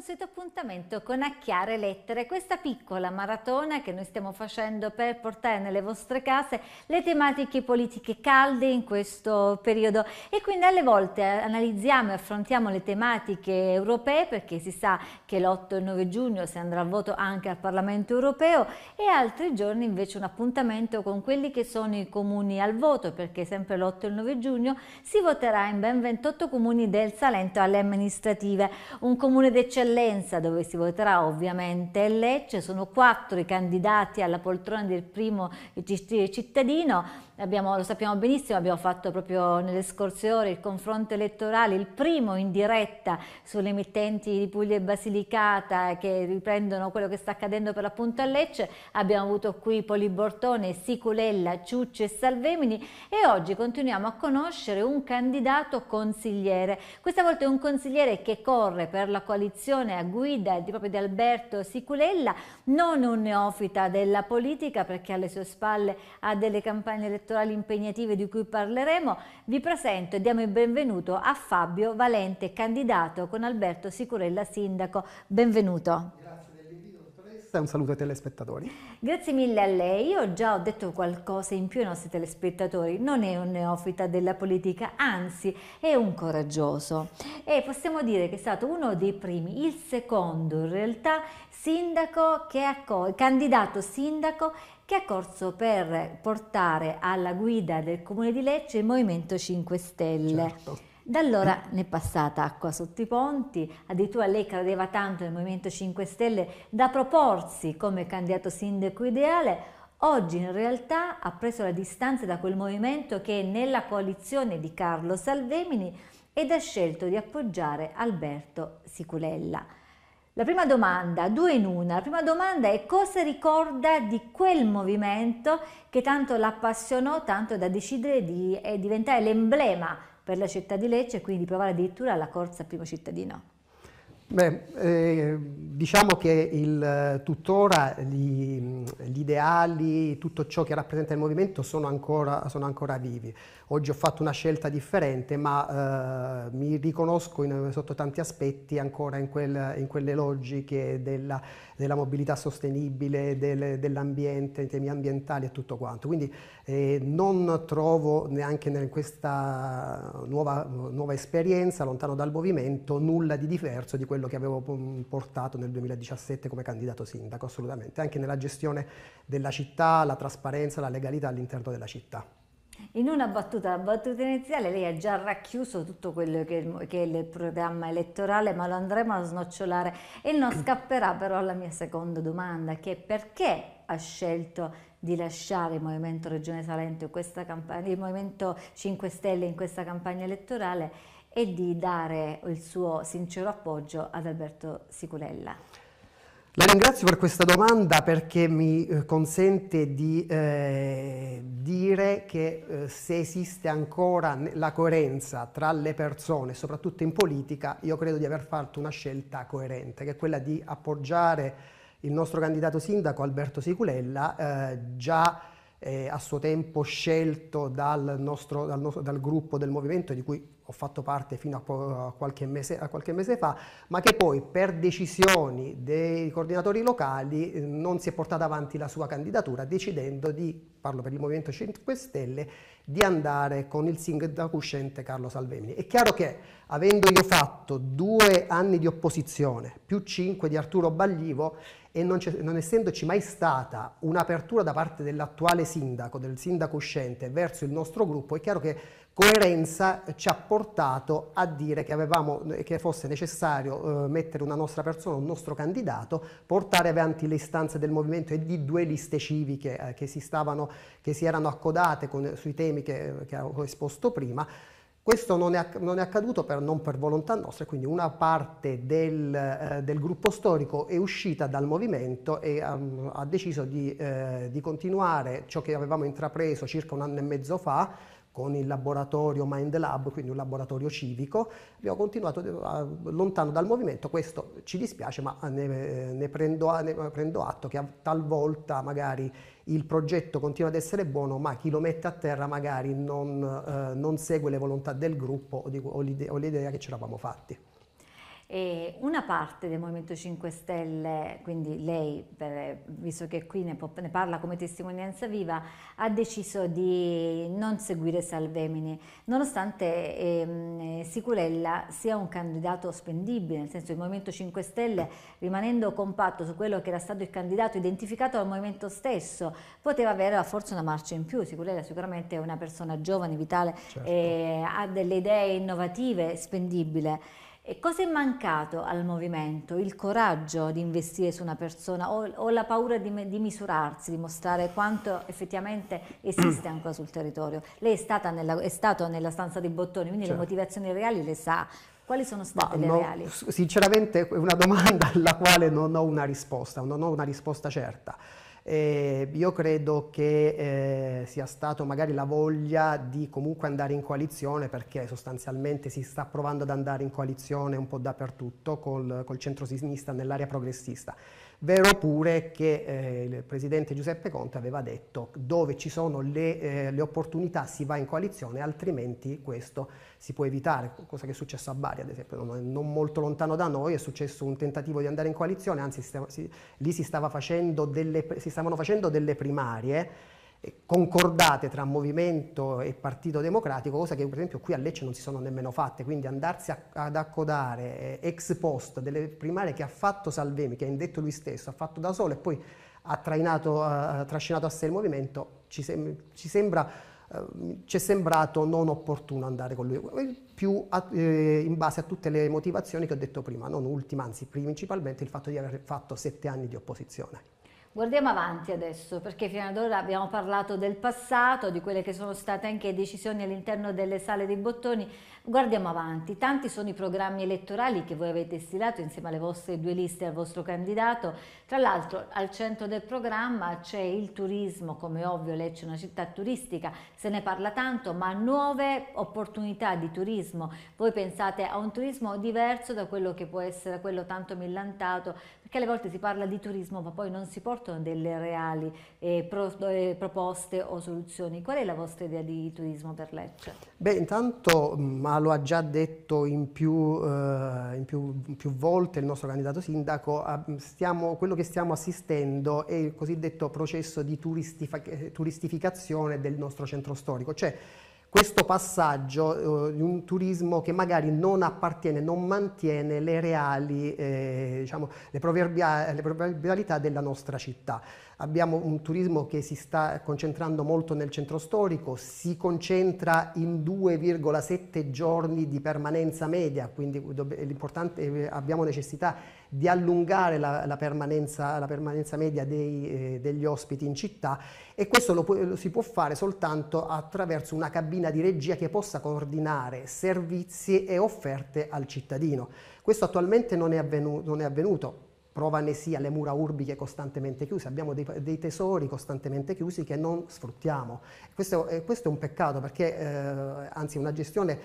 consueto appuntamento con A Chiare Lettere, questa piccola maratona che noi stiamo facendo per portare nelle vostre case le tematiche politiche calde in questo periodo e quindi alle volte analizziamo e affrontiamo le tematiche europee perché si sa che l'8 e il 9 giugno si andrà al voto anche al Parlamento europeo e altri giorni invece un appuntamento con quelli che sono i comuni al voto perché sempre l'8 e il 9 giugno si voterà in ben 28 comuni del Salento alle amministrative. Un comune d'eccellenza Eccellenza, dove si voterà ovviamente Lecce, sono quattro i candidati alla poltrona del primo cittadino abbiamo, lo sappiamo benissimo, abbiamo fatto proprio nelle scorse ore il confronto elettorale, il primo in diretta sulle emittenti di Puglia e Basilicata che riprendono quello che sta accadendo per l'appunto a Lecce, abbiamo avuto qui Polibortone, Siculella, Ciucci e Salvemini e oggi continuiamo a conoscere un candidato consigliere. Questa volta è un consigliere che corre per la coalizione a guida di, proprio di Alberto Siculella, non un neofita della politica perché alle sue spalle ha delle campagne elettorali elettorali impegnative di cui parleremo, vi presento e diamo il benvenuto a Fabio Valente, candidato con Alberto Sicurella, sindaco. Benvenuto. Grazie un saluto ai telespettatori. Grazie mille a lei, io già ho detto qualcosa in più ai nostri telespettatori, non è un neofita della politica, anzi è un coraggioso e possiamo dire che è stato uno dei primi, il secondo in realtà, sindaco che ha candidato sindaco che ha corso per portare alla guida del Comune di Lecce il Movimento 5 Stelle. Certo. Da allora ne è passata acqua sotto i ponti, addirittura lei credeva tanto nel Movimento 5 Stelle da proporsi come candidato sindaco ideale, oggi in realtà ha preso la distanza da quel movimento che è nella coalizione di Carlo Salvemini ed ha scelto di appoggiare Alberto Siculella. La prima domanda, due in una, la prima domanda è cosa ricorda di quel movimento che tanto l'appassionò, tanto da decidere di eh, diventare l'emblema per la città di Lecce e quindi provare addirittura la corsa primo cittadino? Beh, eh, diciamo che il, eh, tuttora gli, gli, ideali, tutto ciò che rappresenta il movimento sono ancora, sono ancora vivi. Oggi ho fatto una scelta differente, ma eh, mi riconosco in, sotto tanti aspetti ancora in, quel, in quelle logiche della, della mobilità sostenibile, del, dell'ambiente, temi ambientali e tutto quanto. Quindi eh, non trovo neanche in questa nuova, nuova esperienza, lontano dal movimento, nulla di diverso di quello che avevo mm, portato nel 2017 come candidato sindaco, assolutamente, anche nella gestione della città, la trasparenza, la legalità all'interno della città. In una battuta, la battuta iniziale, lei ha già racchiuso tutto quello che, che è il programma elettorale, ma lo andremo a snocciolare e non scapperà però alla mia seconda domanda, che è perché ha scelto di lasciare il Movimento Regione Salento campagna, il Movimento 5 Stelle in questa campagna elettorale e di dare il suo sincero appoggio ad Alberto Siculella. La ringrazio per questa domanda perché mi eh, consente di eh, dire che eh, se esiste ancora la coerenza tra le persone, soprattutto in politica, io credo di aver fatto una scelta coerente, che è quella di appoggiare il nostro candidato sindaco Alberto Siculella, eh, già eh, a suo tempo scelto dal, nostro, dal, nostro, dal gruppo del movimento di cui ho fatto parte fino a qualche, mese, a qualche mese fa, ma che poi per decisioni dei coordinatori locali non si è portata avanti la sua candidatura decidendo di, parlo per il Movimento 5 Stelle, di andare con il sindaco uscente Carlo Salvemini. È chiaro che avendo io fatto due anni di opposizione più cinque di Arturo Baglivo e non, non essendoci mai stata un'apertura da parte dell'attuale sindaco, del sindaco uscente verso il nostro gruppo, è chiaro che coerenza ci ha portato a dire che, avevamo, che fosse necessario eh, mettere una nostra persona, un nostro candidato, portare avanti le istanze del movimento e di due liste civiche eh, che, si stavano, che, si erano accodate con, sui temi che, che avevo esposto prima. Questo non è, non è accaduto per, non per volontà nostra, quindi una parte del, eh, del gruppo storico è uscita dal movimento e um, ha deciso di, eh, di, continuare ciò che avevamo intrapreso circa un anno e mezzo fa, con il laboratorio Mind Lab, quindi un laboratorio civico, abbiamo continuato eh, lontano dal movimento, questo ci dispiace ma ne, eh, ne, prendo, ne prendo atto che talvolta magari il progetto continua ad essere buono ma chi lo mette a terra magari non, eh, non segue le volontà del gruppo o, di, o l'idea che ce l'avamo fatti. E una parte del Movimento 5 Stelle, quindi lei, per, visto che qui ne, può, ne, parla come testimonianza viva, ha deciso di non seguire Salvemini, nonostante ehm, Sicurella sia un candidato spendibile, nel senso il Movimento 5 Stelle, rimanendo compatto su quello che era stato il candidato identificato dal Movimento stesso, poteva avere forse una marcia in più. Siculella sicuramente è una persona giovane, vitale, certo. eh, ha delle idee innovative, spendibile. E cosa è mancato al movimento? Il coraggio di investire su una persona o, o la paura di, di, misurarsi, di mostrare quanto effettivamente esiste ancora sul territorio? Lei è, nella, è stato nella stanza dei bottoni, quindi certo. le motivazioni reali le sa. Quali sono state Ma, le no, reali? Sinceramente è una domanda alla quale non ho una risposta, non ho una risposta certa. Eh, io credo che eh, sia stato magari la voglia di comunque andare in coalizione perché sostanzialmente si sta provando ad andare in coalizione un po' dappertutto col, col centro-sinistra nell'area progressista. Vero pure che eh, il presidente Giuseppe Conte aveva detto dove ci sono le, eh, le, opportunità si va in coalizione, altrimenti questo si può evitare, cosa che è successo a Bari ad esempio, non, non molto lontano da noi è successo un tentativo di andare in coalizione, anzi si, si, lì si, stava facendo delle, si stavano facendo delle primarie concordate tra movimento e partito democratico, cosa che per esempio qui a Lecce non si sono nemmeno fatte, quindi andarsi a, ad accodare eh, ex post delle primarie che ha fatto Salvemi, che ha indetto lui stesso, ha fatto da solo e poi ha, trainato, ha trascinato a sé il movimento, ci, sem ci sembra, ehm, ci è sembrato non opportuno andare con lui, più a, eh, in base a tutte le motivazioni che ho detto prima, non ultima, anzi principalmente il fatto di aver fatto sette anni di opposizione. Guardiamo avanti adesso, perché fino ad ora abbiamo parlato del passato, di quelle che sono state anche decisioni all'interno delle sale dei bottoni, Guardiamo avanti, tanti sono i programmi elettorali che voi avete stilato insieme alle vostre due liste al vostro candidato. Tra l'altro al centro del programma c'è il turismo, come ovvio Lecce è una città turistica, se ne parla tanto, ma nuove opportunità di turismo. Voi pensate a un turismo diverso da quello che può essere quello tanto millantato, perché alle volte si parla di turismo ma poi non si portano delle reali eh, pro, eh, proposte o soluzioni. Qual è la vostra idea di turismo per Lecce? Beh, intanto... Ma mm, ma lo ha già detto in più, eh, in più, più volte il nostro candidato sindaco, stiamo, quello che stiamo assistendo è il cosiddetto processo di turistificazione del nostro centro storico, cioè questo passaggio eh, di un turismo che magari non appartiene, non mantiene le reali, eh, diciamo, le proverbialità della nostra città abbiamo un turismo che si sta concentrando molto nel centro storico, si concentra in 2,7 giorni di permanenza media, quindi eh, abbiamo necessità di allungare la, la, permanenza, la permanenza, media dei, eh, degli ospiti in città e questo lo, lo si può fare soltanto attraverso una cabina di regia che possa coordinare servizi e offerte al cittadino. Questo attualmente non è avvenuto, non è avvenuto Prova ne sia le mura urbiche costantemente chiuse, abbiamo dei, dei tesori costantemente chiusi che non sfruttiamo. Questo, eh, questo è un peccato perché, eh, anzi, una gestione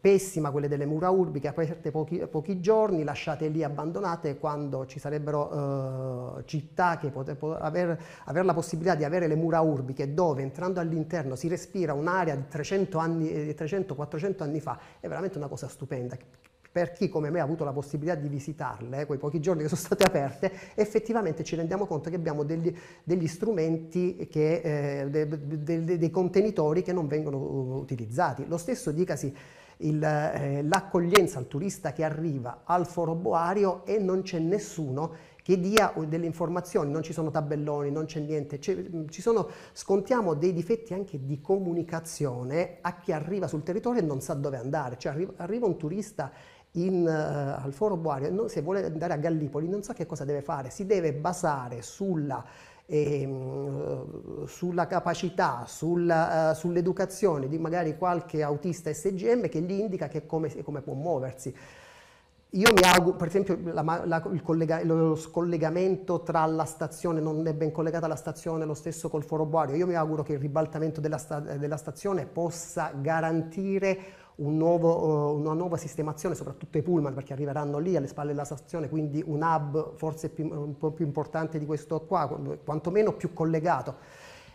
pessima quelle delle mura urbiche, aperte pochi, pochi, giorni, lasciate lì abbandonate quando ci sarebbero eh, città che potrebbero aver, aver, la possibilità di avere le mura urbiche dove entrando all'interno si respira un'area di 300-400 anni, eh, anni fa, è veramente una cosa stupenda per chi come me ha avuto la possibilità di visitarle, quei pochi giorni che sono state aperte, effettivamente ci rendiamo conto che abbiamo degli, degli strumenti, che, eh, de, de, de, dei contenitori che non vengono uh, utilizzati. Lo stesso dicasi eh, l'accoglienza eh, al turista che arriva al foro boario e non c'è nessuno che dia uh, delle informazioni, non ci sono tabelloni, non c'è niente, mm, ci sono, scontiamo dei difetti anche di comunicazione a chi arriva sul territorio e non sa dove andare, cioè arriva, arriva un turista in, uh, al Foro Boario, no, se vuole andare a Gallipoli, non so che cosa deve fare, si deve basare sulla, ehm, eh, sulla capacità, sulla, uh, eh, sull'educazione di magari qualche autista SGM che gli indica che come, come può muoversi. Io mi auguro, per esempio, la, la, collega, lo scollegamento tra la stazione, non è ben collegata la stazione, lo stesso col foro Boario, io mi auguro che il ribaltamento della, sta, della stazione possa garantire un nuovo, eh, una nuova sistemazione, soprattutto i pullman, perché arriveranno lì alle spalle della stazione, quindi un hub forse più, un po' più importante di questo qua, quantomeno più collegato.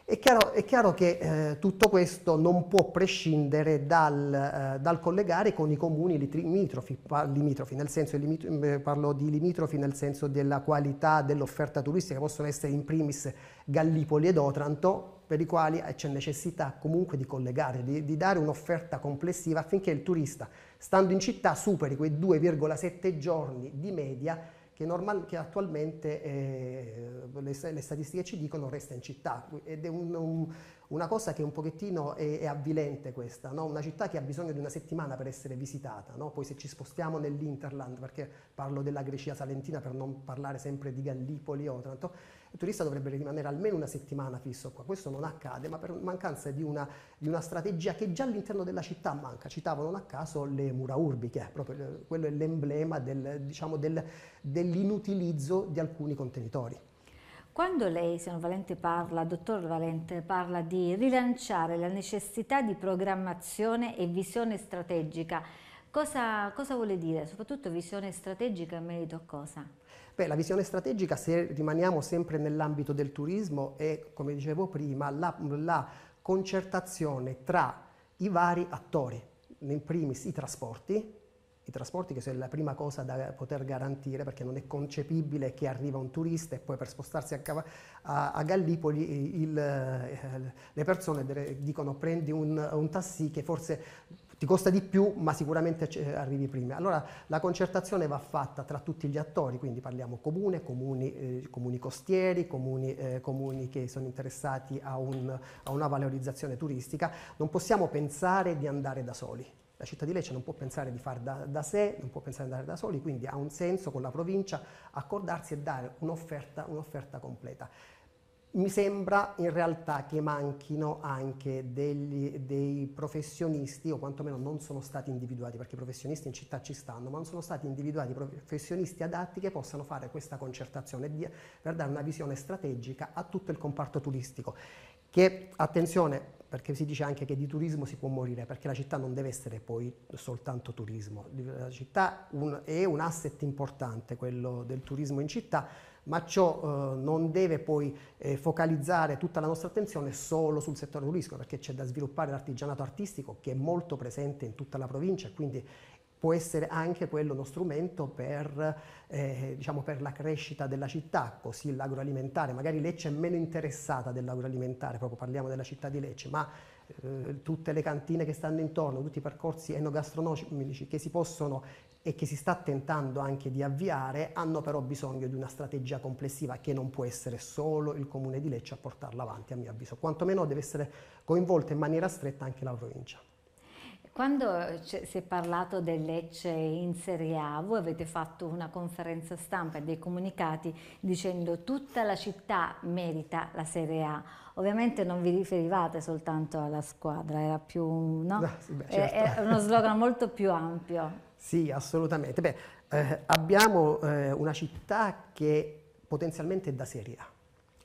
È chiaro, è chiaro che eh, tutto questo non può prescindere dal, eh, dal collegare con i comuni limitrofi, limitrofi, nel senso, limit eh, parlo di limitrofi nel senso della qualità dell'offerta turistica, possono essere in primis Gallipoli ed Otranto, per i quali eh, c'è necessità comunque di collegare, di, di dare un'offerta complessiva affinché il turista, stando in città, superi quei 2,7 giorni di media che, normal, che attualmente eh, le, le, statistiche ci dicono resta in città ed è un, un, una cosa che un pochettino è, è avvilente questa, no? una città che ha bisogno di una settimana per essere visitata, no? poi se ci spostiamo nell'Interland, perché parlo della Grecia salentina per non parlare sempre di Gallipoli o tanto, il turista dovrebbe rimanere almeno una settimana fisso qua. Questo non accade, ma per mancanza di una, di una strategia che già all'interno della città manca. Citavo non a caso le mura urbiche, proprio quello è l'emblema del, diciamo, del, dell'inutilizzo di alcuni contenitori. Quando lei, signor Valente, parla, dottor Valente, parla di rilanciare la necessità di programmazione e visione strategica, Cosa, cosa vuole dire? Soprattutto visione strategica in merito a cosa? Beh, la visione strategica, se rimaniamo sempre nell'ambito del turismo, è, come dicevo prima, la, la concertazione tra i vari attori, in primis i trasporti, i trasporti che sono la prima cosa da poter garantire perché non è concepibile che arriva un turista e poi per spostarsi a, a, a Gallipoli il, eh, le persone dicono prendi un, un taxi che forse ti costa di più ma sicuramente eh, arrivi prima. Allora la concertazione va fatta tra tutti gli attori, quindi parliamo comune, comuni, eh, comuni costieri, comuni, eh, comuni, che sono interessati a, un, a una valorizzazione turistica, non possiamo pensare di andare da soli. La città di Lecce non può pensare di far da, da, sé, non può pensare di andare da soli, quindi ha un senso con la provincia accordarsi e dare un'offerta, un'offerta completa mi sembra in realtà che manchino anche degli, dei professionisti, o quantomeno non sono stati individuati, perché i professionisti in città ci stanno, ma non sono stati individuati professionisti adatti che possano fare questa concertazione di, per dare una visione strategica a tutto il comparto turistico. Che, attenzione, perché si dice anche che di turismo si può morire, perché la città non deve essere poi soltanto turismo. La città un, è un asset importante, quello del turismo in città, ma ciò eh, non deve poi eh, focalizzare tutta la nostra attenzione solo sul settore turistico, perché c'è da sviluppare l'artigianato artistico che è molto presente in tutta la provincia, quindi può essere anche quello uno strumento per, eh, diciamo per, la crescita della città, così l'agroalimentare, magari Lecce è meno interessata dell'agroalimentare, proprio parliamo della città di Lecce, ma eh, tutte le cantine che stanno intorno, tutti i percorsi enogastronomici che si possono e che si sta tentando anche di avviare, hanno però bisogno di una strategia complessiva che non può essere solo il Comune di Lecce a portarla avanti, a mio avviso. Quantomeno deve essere coinvolta in maniera stretta anche la provincia. Quando eh, si è parlato del Lecce in Serie A, voi avete fatto una conferenza stampa e dei comunicati dicendo tutta la città merita la Serie A. Ovviamente non vi riferivate soltanto alla squadra, era più, no? No, ah, sì, beh, eh, certo. Era uno slogan molto più ampio. Sì, assolutamente. Beh, eh, abbiamo eh, una città che potenzialmente è da serie A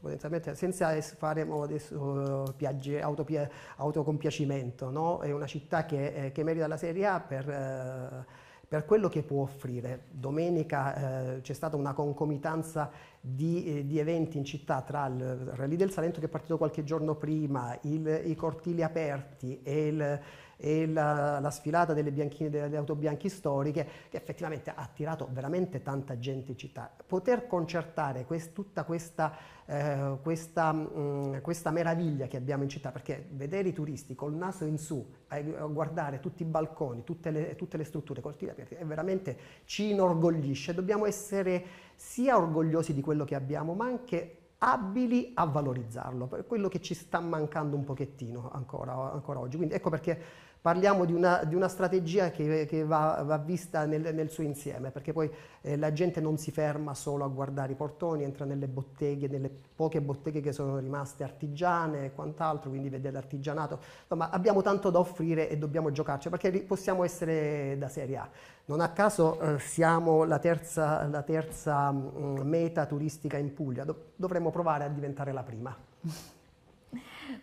potenzialmente senza fare adesso, eh, piagge, autopia, autocompiacimento, no? è una città che, eh, che, merita la Serie A per, eh, per quello che può offrire. Domenica eh, c'è stata una concomitanza di, eh, di, eventi in città tra il Rally del Salento che è partito qualche giorno prima, il, i cortili aperti e il e la, la sfilata delle, delle auto bianchi storiche che effettivamente ha attirato veramente tanta gente in città. Poter concertare quest, tutta questa, eh, questa, mh, mm, questa meraviglia che abbiamo in città, perché vedere i turisti col naso in su, a guardare tutti i balconi, tutte le, tutte le strutture coltivate, è veramente ci inorgoglisce. Dobbiamo essere sia orgogliosi di quello che abbiamo, ma anche abili a valorizzarlo, per quello che ci sta mancando un pochettino ancora, ancora oggi. Quindi ecco perché parliamo di una, di una strategia che, che va, va, vista nel, nel, suo insieme, perché poi eh, la gente non si ferma solo a guardare i portoni, entra nelle botteghe, nelle poche botteghe che sono rimaste artigiane e quant'altro, quindi vede l'artigianato. Insomma, abbiamo tanto da offrire e dobbiamo giocarci, perché possiamo essere da Serie A. Non a caso eh, siamo la terza, la terza mh, mm, meta turistica in Puglia, Do dovremmo provare a diventare la prima.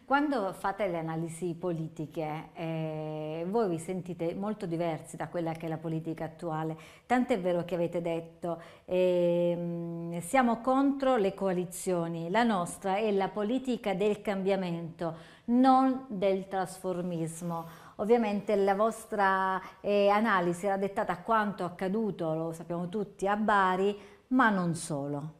Quando fate le analisi politiche, eh, voi vi sentite molto diversi da quella che è la politica attuale. Tant'è vero che avete detto, eh, siamo contro le coalizioni, la nostra è la politica del cambiamento, non del trasformismo. Ovviamente la vostra eh, analisi era dettata a quanto accaduto, lo sappiamo tutti, a Bari, ma non solo.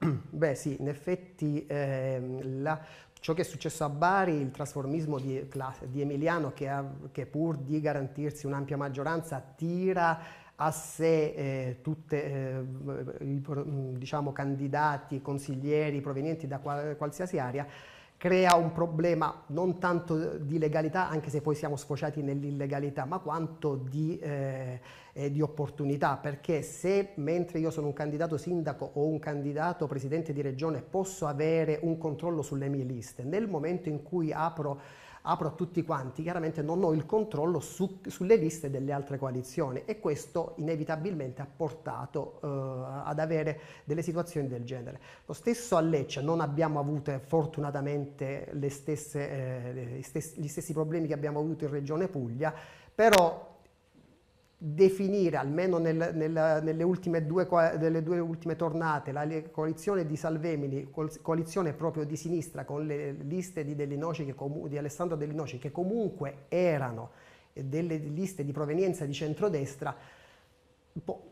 Beh sì, in effetti ehm, la Ciò che è successo a Bari, il trasformismo di, di Emiliano che, ha, che, pur di garantirsi un'ampia maggioranza tira a sé eh, tutti eh, diciamo, candidati, consiglieri provenienti da qualsiasi area, crea un problema non tanto di legalità, anche se poi siamo sfociati nell'illegalità, ma quanto di, eh, eh, di, opportunità, perché se mentre io sono un candidato sindaco o un candidato presidente di regione posso avere un controllo sulle mie liste, nel momento in cui apro apro a tutti quanti, chiaramente non ho il controllo su, sulle liste delle altre coalizioni e questo inevitabilmente ha portato eh, ad avere delle situazioni del genere. Lo stesso a Lecce non abbiamo avuto fortunatamente stesse, eh, gli stessi problemi che abbiamo avuto in Regione Puglia, però definire, almeno nel, nel, nelle, ultime due, nelle due ultime tornate, la coalizione di Salvemini, coalizione proprio di sinistra con le liste di, Delinoci che di Alessandro Delinoci, che comunque erano eh, delle liste di provenienza di centrodestra,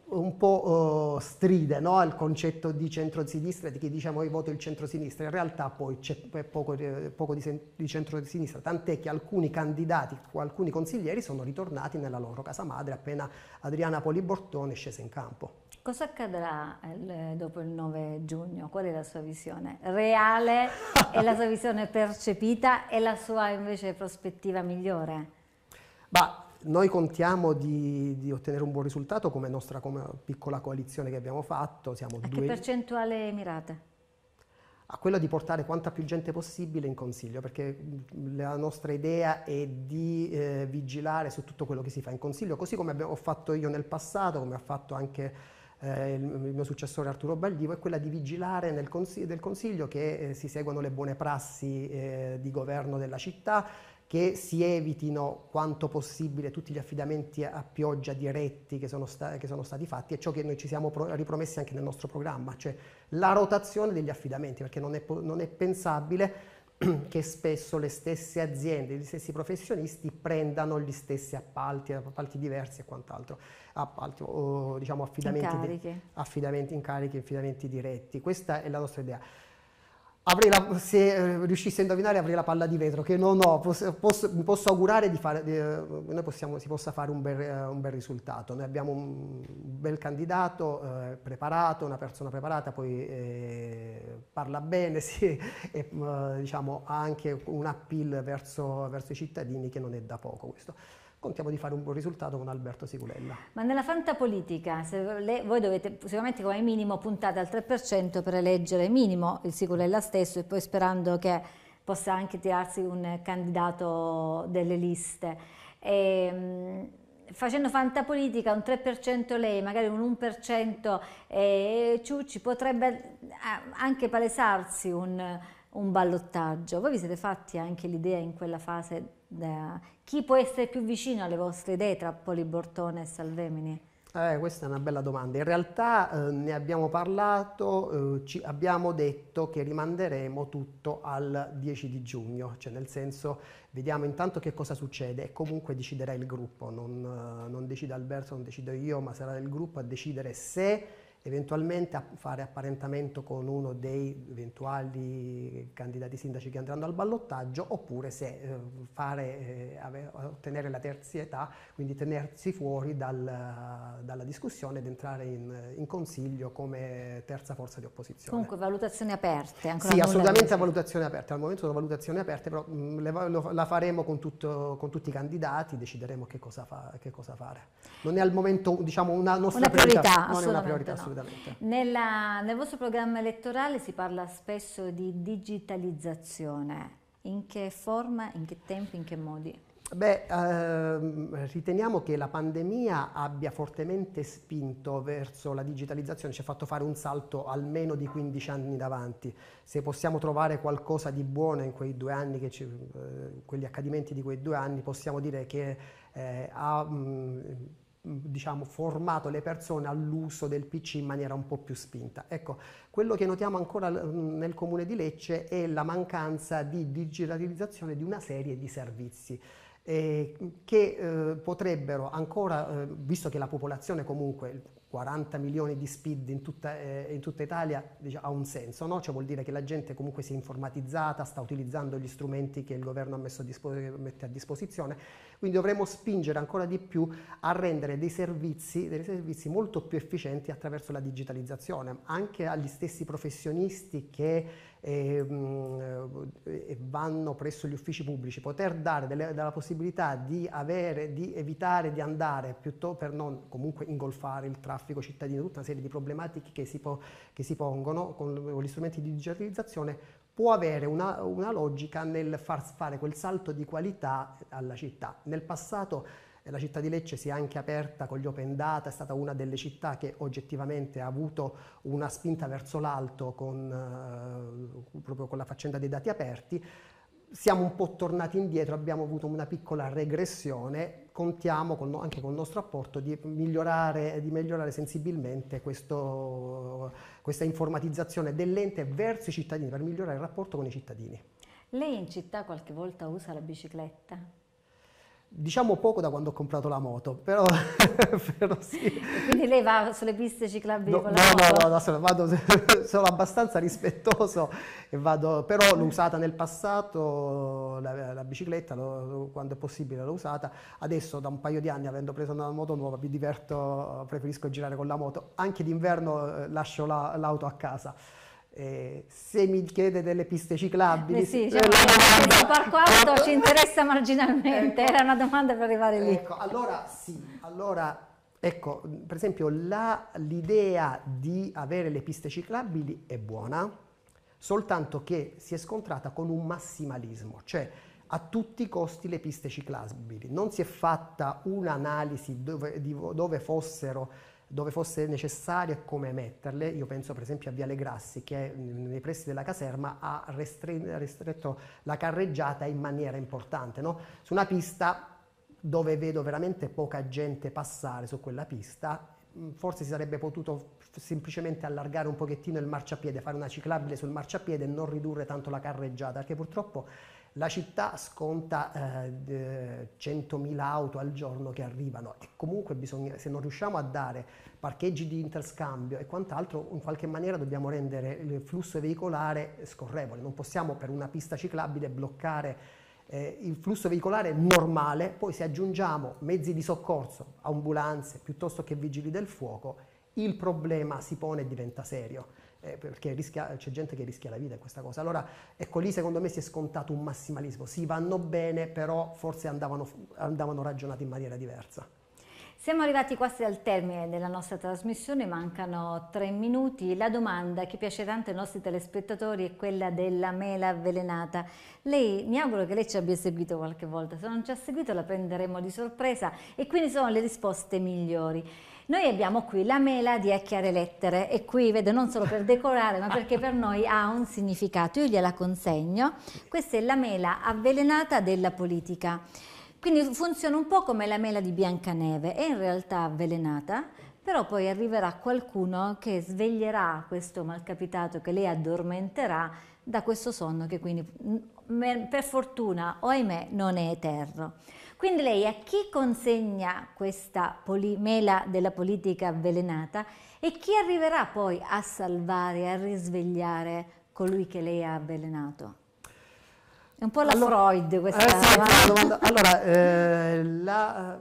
un po', uh, stride no? al concetto di centrosinistra, di chi dice ah, io voto il centro-sinistra in realtà poi c'è poco, eh, poco di, di centro-sinistra tant'è che alcuni candidati, alcuni consiglieri sono ritornati nella loro casa madre appena Adriana Polibortone è scesa in campo. Cosa accadrà il, eh, dopo il 9 giugno? Qual è la sua visione reale e la sua visione percepita e la sua invece prospettiva migliore? Bah, noi contiamo di, di, ottenere un buon risultato come nostra come piccola coalizione che abbiamo fatto. Siamo A due... che percentuale mirate? A quella di portare quanta più gente possibile in consiglio, perché la nostra idea è di eh, vigilare su tutto quello che si fa in consiglio, così come abbiamo, ho fatto io nel passato, come ha fatto anche eh, il, il mio successore Arturo Baldivo, è quella di vigilare nel consiglio, del Consiglio che eh, si seguano le buone prassi eh, di governo della città, che si evitino quanto possibile tutti gli affidamenti a pioggia diretti che sono, sta- che sono stati fatti e ciò che noi ci siamo pro- ripromessi anche nel nostro programma, cioè la rotazione degli affidamenti, perché non è, po- non è pensabile che spesso le stesse aziende, gli stessi professionisti prendano gli stessi appalti, appalti diversi e quant'altro, appalti o diciamo affidamenti, incarichi, di, affidamenti, incarichi, affidamenti diretti. Questa è la nostra idea la, se eh, riuscissi a indovinare avrei la palla di vetro, che non ho, posso, posso, posso augurare di fare, eh, possiamo, si possa fare un bel, eh, un bel, risultato. Noi abbiamo un bel candidato eh, preparato, una persona preparata, poi eh, parla bene sì, e eh, diciamo, ha anche un appeal verso, verso i cittadini che non è da poco questo contiamo di fare un buon risultato con Alberto Siculella. Ma nella fantapolitica, le, voi dovete sicuramente come minimo puntate al 3% per eleggere minimo il Siculella stesso e poi sperando che possa anche tirarsi un candidato delle liste. E, ehm, facendo fantapolitica un 3% lei, magari un 1% eh, Ciucci, potrebbe eh, anche palesarsi un, un ballottaggio. Voi vi siete fatti anche l'idea in quella fase chi può essere più vicino alle vostre idee tra Polibortone e Salvemini? Eh, questa è una bella domanda. In realtà eh, ne abbiamo parlato, eh, ci abbiamo detto che rimanderemo tutto al 10 di giugno, cioè nel senso vediamo intanto che cosa succede e comunque deciderà il gruppo, non, eh, non decide Alberto, non decido io, ma sarà il gruppo a decidere se eventualmente a fare apparentamento con uno dei eventuali candidati sindaci che andranno al ballottaggio, oppure se eh, fare, eh, ottenere la terzietà, quindi tenersi fuori dal, dalla discussione ed entrare in, in, consiglio come terza forza di opposizione. Comunque valutazioni aperte? Ancora sì, assolutamente valutazioni aperte, al momento sono valutazioni aperte, però mh, mm, le, lo, la faremo con, tutto, con, tutti i candidati, decideremo che cosa, fa, che cosa fare. Non è al momento diciamo, una nostra una priorità, priorità non è una priorità no. Assolutamente. Nella, nel vostro programma elettorale si parla spesso di digitalizzazione. In che forma, in che tempi, in che modi? Beh, ehm, riteniamo che la pandemia abbia fortemente spinto verso la digitalizzazione, ci ha fatto fare un salto almeno di 15 anni davanti. Se possiamo trovare qualcosa di buono in quei due anni, ci, eh, quegli accadimenti di quei due anni, possiamo dire che eh, ha... Mh, mm, Mm, diciamo, formato le persone all'uso del PC in maniera un po' più spinta. Ecco, quello che notiamo ancora mm, nel comune di Lecce è la mancanza di digitalizzazione di una serie di servizi. Eh, che eh, potrebbero ancora, eh, visto che la popolazione comunque 40 milioni di speed in tutta, eh, in tutta Italia diciamo, ha un senso, no? cioè vuol dire che la gente comunque si è informatizzata, sta utilizzando gli strumenti che il governo a dispos- mette a disposizione, quindi dovremo spingere ancora di più a rendere dei servizi, dei servizi molto più efficienti attraverso la digitalizzazione, anche agli stessi professionisti che e, ehm, e vanno presso gli uffici pubblici, poter dare delle, della possibilità di, avere, di evitare di andare piuttosto per non comunque ingolfare il traffico cittadino, tutta una serie di problematiche che si, po, che si pongono con, gli strumenti di digitalizzazione può avere una, una, logica nel far fare quel salto di qualità alla città. Nel passato la città di Lecce si è anche aperta con gli open data, è stata una delle città che oggettivamente ha avuto una spinta verso l'alto con, eh, proprio con la faccenda dei dati aperti. Siamo un po' tornati indietro, abbiamo avuto una piccola regressione, contiamo con, anche col nostro apporto di migliorare, di migliorare sensibilmente questo, questa informatizzazione dell'ente verso i cittadini, per migliorare il rapporto con i cittadini. Lei in città qualche volta usa la bicicletta? Diciamo poco da quando ho comprato la moto, però, però sì. Quindi lei va sulle piste ciclabili no, con la no, moto? No, no, no, vado, sono abbastanza rispettoso, e vado, però l'ho usata nel passato, la, la bicicletta lo, quando è possibile l'ho usata, adesso da un paio di anni avendo preso una moto nuova mi diverto, preferisco girare con la moto, anche d'inverno eh, lascio l'auto a casa. Eh, se mi chiede delle piste ciclabili, Beh, sì, cioè, questo parco ci interessa ecco. marginalmente, ecco, era una domanda per arrivare lì. Ecco, allora sì, allora ecco, per esempio l'idea di avere le piste ciclabili è buona, soltanto che si è scontrata con un massimalismo, cioè a tutti i costi le piste ciclabili, non si è fatta un'analisi dove, dove fossero dove fosse necessario e come metterle. Io penso per esempio a Viale Grassi che nei pressi della caserma ha restretto la carreggiata in maniera importante. No? Su una pista dove vedo veramente poca gente passare su quella pista, forse si sarebbe potuto semplicemente allargare un pochettino il marciapiede, fare una ciclabile sul marciapiede e non ridurre tanto la carreggiata, perché purtroppo la città sconta eh, 100.000 auto al giorno che arrivano e comunque bisogna, se non riusciamo a dare parcheggi di interscambio e quant'altro, in qualche maniera dobbiamo rendere il flusso veicolare scorrevole. Non possiamo per una pista ciclabile bloccare eh, il flusso veicolare normale, poi se aggiungiamo mezzi di soccorso, ambulanze piuttosto che vigili del fuoco, il problema si pone e diventa serio eh, perché rischia, c'è gente che rischia la vita in questa cosa. Allora, ecco lì secondo me si è scontato un massimalismo. Sì, vanno bene, però forse andavano, andavano ragionati in maniera diversa. Siamo arrivati quasi al termine della nostra trasmissione, mancano tre minuti. La domanda che piace tanto ai nostri telespettatori è quella della mela avvelenata. Lei, mi auguro che lei ci abbia seguito qualche volta, se non ci ha seguito la prenderemo di sorpresa e quindi sono le risposte migliori. Noi abbiamo qui la mela di A chiare lettere e qui vedo non solo per decorare ma perché per noi ha un significato, io gliela consegno. Questa è la mela avvelenata della politica. Quindi funziona un po' come la mela di Biancaneve, è in realtà avvelenata, però poi arriverà qualcuno che sveglierà questo malcapitato, che lei addormenterà da questo sonno che quindi per fortuna, o ahimè non è eterno. Quindi lei a chi consegna questa mela della politica avvelenata e chi arriverà poi a salvare, a risvegliare colui che lei ha avvelenato? È un po' la allora, Freud eh, questa eh, domanda. Allora, eh, la, eh,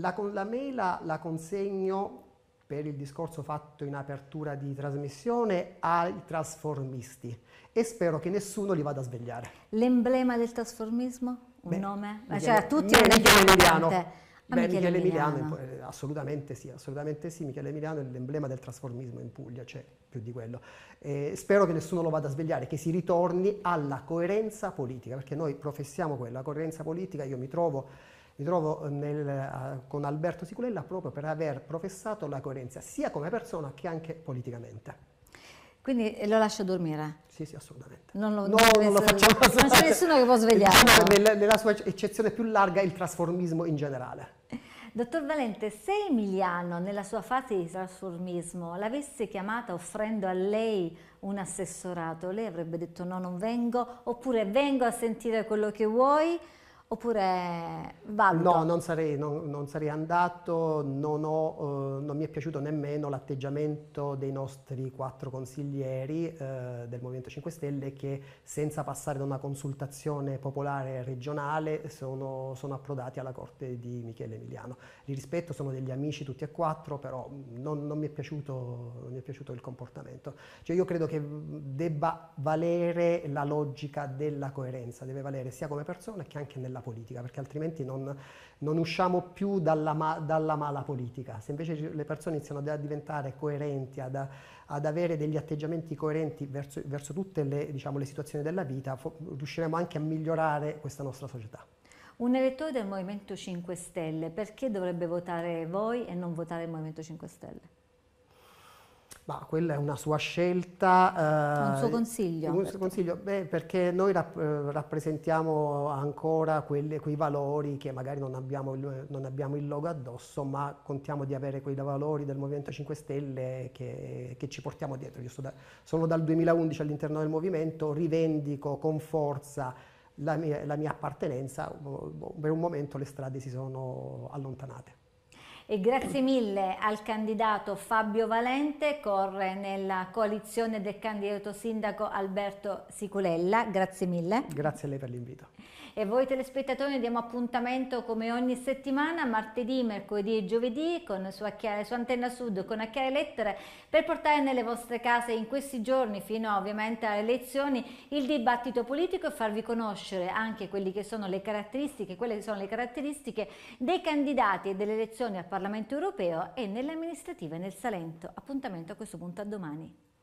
la, la mela la consegno per il discorso fatto in apertura di trasmissione ai trasformisti e spero che nessuno li vada a svegliare. L'emblema del trasformismo? Un Beh, nome? Eh, Michele, cioè, a tutti Michele, Michele Emiliano. Beh, Michele, Michele Emiliano, Emiliano, eh, assolutamente sì, assolutamente sì, Michele Emiliano è l'emblema del trasformismo in Puglia, c'è cioè più di quello. Eh, spero che nessuno lo vada a svegliare, che si ritorni alla coerenza politica, perché noi professiamo quella coerenza politica, io mi trovo, mi trovo nel, eh, con Alberto Siculella proprio per aver professato la coerenza sia come persona che anche politicamente. Quindi eh, lo lascio dormire? Sì, sì, assolutamente. Non lo, no, non, lo facciamo assolutamente. Non c'è nessuno che può svegliare. Diciamo, nella, nella sua eccezione più larga, il trasformismo in generale. Dottor Valente, se Emiliano nella sua fase di trasformismo l'avesse chiamata offrendo a lei un assessorato, lei avrebbe detto no, non vengo, oppure vengo a sentire quello che vuoi, Oppure valuto? No, non sarei, non, non sarei andato, non, ho, eh, non, mi è piaciuto nemmeno l'atteggiamento dei nostri quattro consiglieri eh, del Movimento 5 Stelle che senza passare da una consultazione popolare regionale sono, sono, approdati alla corte di Michele Emiliano. Li rispetto, sono degli amici tutti e quattro, però mm, non, mi è, piaciuto, mi, è piaciuto, il comportamento. Cioè io credo che mm, debba valere la logica della coerenza, deve valere sia come persona che anche nella della politica, perché altrimenti non, non usciamo più dalla, ma, dalla, mala politica. Se invece le persone iniziano a diventare coerenti, ad, ad avere degli atteggiamenti coerenti verso, verso tutte le, diciamo, le, situazioni della vita, riusciremo anche a migliorare questa nostra società. Un elettore del Movimento 5 Stelle, perché dovrebbe votare voi e non votare il Movimento 5 Stelle? Bah, quella è una sua scelta. un eh, suo consiglio. Un suo consiglio, beh, perché noi rap- rappresentiamo ancora quelle, quei valori che magari non abbiamo, il, non abbiamo, il, logo addosso, ma contiamo di avere quei valori del Movimento 5 Stelle che, che ci portiamo dietro. Io da, sono dal 2011 all'interno del Movimento, rivendico con forza la mia, la mia appartenenza, boh, boh, per un momento le strade si sono allontanate e grazie mille al candidato Fabio Valente, corre nella coalizione del candidato sindaco Alberto Siculella. Grazie mille. Grazie a lei per l'invito e voi telespettatori diamo appuntamento come ogni settimana, martedì, mercoledì e giovedì con su, Acchiare, su Antenna Sud, con Acchiare Lettere, per portare nelle vostre case in questi giorni, fino ovviamente alle elezioni, il dibattito politico e farvi conoscere anche quelle che sono le caratteristiche, sono le caratteristiche dei candidati e delle elezioni al Parlamento europeo e nelle amministrative nel Salento. Appuntamento a questo punto a domani.